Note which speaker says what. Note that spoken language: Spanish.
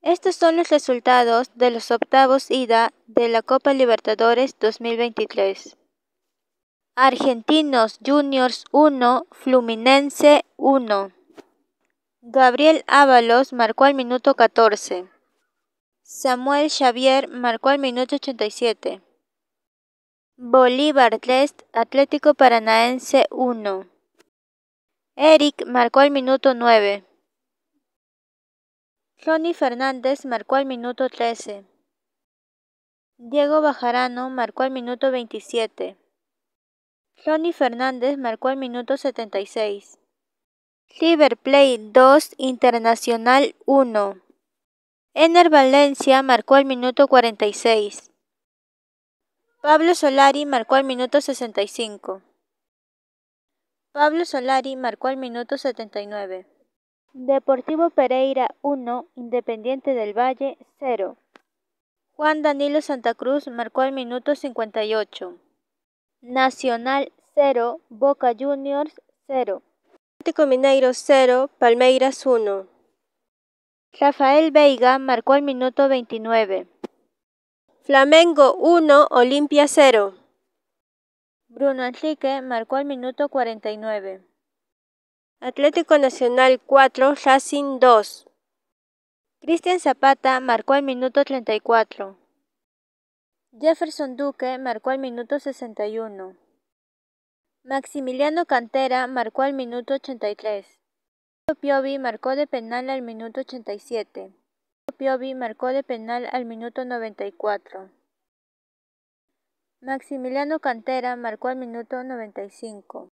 Speaker 1: Estos son los resultados de los octavos ida de la Copa Libertadores 2023. Argentinos Juniors 1, Fluminense 1. Gabriel Ábalos marcó al minuto 14. Samuel Xavier marcó al minuto 87. Bolívar Lest Atlético Paranaense 1. Eric marcó al minuto 9. Johnny Fernández marcó al minuto 13. Diego Bajarano marcó al minuto 27. Johnny Fernández marcó al minuto 76. River Plate 2 Internacional 1. Ener Valencia marcó al minuto 46. Pablo Solari marcó al minuto 65. Pablo Solari marcó al minuto 79. Deportivo Pereira 1, Independiente del Valle 0. Juan Danilo Santa Cruz marcó el minuto 58. Nacional 0, Boca Juniors 0. Atlético Mineiro 0, Palmeiras 1. Rafael Veiga marcó el minuto 29. Flamengo 1, Olimpia 0. Bruno Enrique marcó el minuto 49. Atlético Nacional 4, Racing 2. Cristian Zapata marcó al minuto 34. Jefferson Duque marcó al minuto 61. Maximiliano Cantera marcó al minuto 83. Piovi marcó de penal al minuto 87. Piovi marcó de penal al minuto 94. Maximiliano Cantera marcó al minuto 95.